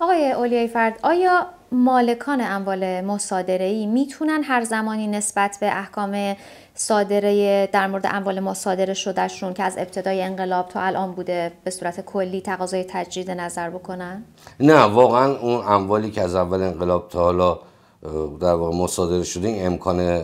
آقای اولیای فرد آیا مالکان اموال مصادره ای میتونن هر زمانی نسبت به احکام صادره در مورد اموال مصادره شدهشون که از ابتدای انقلاب تا الان بوده به صورت کلی تقاضای تجدید نظر بکنن؟ نه واقعا اون اموالی که از اول انقلاب تا حالا در واقع مصادره شده این امکان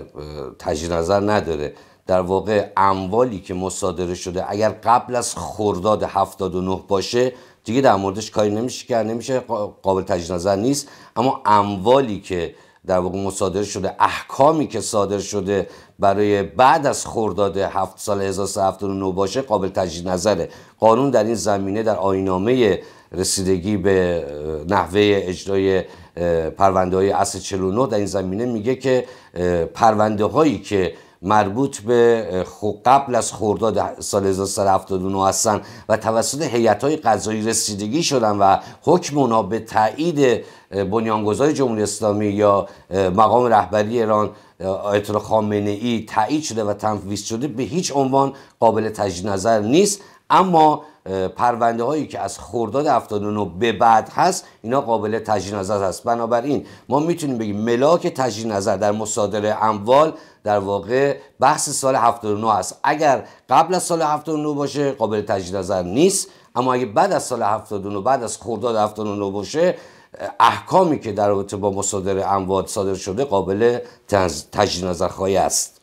تجدید نظر نداره در واقع اموالی که مصادره شده اگر قبل از خرداد 79 باشه دیگه در موردش کاری نمیشه کرد نمیشه قابل تجدید نظر نیست اما اموالی که در واقع مصادره شده احکامی که صادر شده برای بعد از خرداد هفت سال 1379 باشه قابل تجدید نظره قانون در این زمینه در آینامه رسیدگی به نحوه اجرای پرونده های اصل 49 در این زمینه میگه که پرونده هایی که مربوط به قبل از خورداد سال 1379 هستن و توسط هیئت های قضایی رسیدگی شدن و حکم اونا به تایید بنیانگذار جمهوری اسلامی یا مقام رهبری ایران آیت خامنه ای تایید شده و تنفیذ شده به هیچ عنوان قابل تجدید نظر نیست اما پرونده هایی که از خرداد 79 به بعد هست اینا قابل تجدید نظر هست بنابراین ما میتونیم بگیم ملاک تجدید نظر در مصادره اموال در واقع بحث سال 79 است اگر قبل از سال 79 باشه قابل تجدید نظر نیست اما اگه بعد از سال 79 بعد از خرداد 79 باشه احکامی که در رابطه با مصادره اموال صادر شده قابل تجدید خواهی است